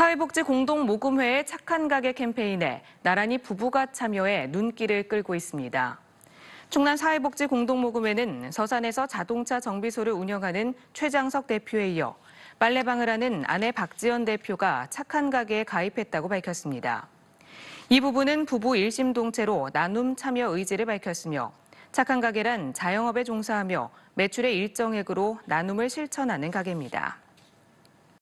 사회복지 공동 모금회의 착한 가게 캠페인에 나란히 부부가 참여해 눈길을 끌고 있습니다. 충남 사회복지 공동 모금회는 서산에서 자동차 정비소를 운영하는 최장석 대표에 이어 빨래방을 하는 아내 박지연 대표가 착한 가게에 가입했다고 밝혔습니다. 이 부부는 부부 일심동체로 나눔 참여 의지를 밝혔으며 착한 가게란 자영업에 종사하며 매출의 일정액으로 나눔을 실천하는 가게입니다.